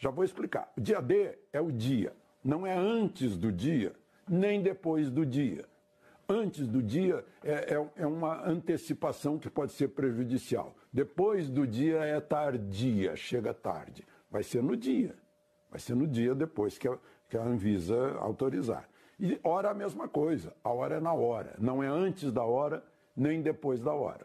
Já vou explicar. O dia D é o dia, não é antes do dia, nem depois do dia. Antes do dia é, é, é uma antecipação que pode ser prejudicial. Depois do dia é tardia, chega tarde. Vai ser no dia. Vai ser no dia depois que a, que a Anvisa autorizar. E hora é a mesma coisa. A hora é na hora. Não é antes da hora, nem depois da hora.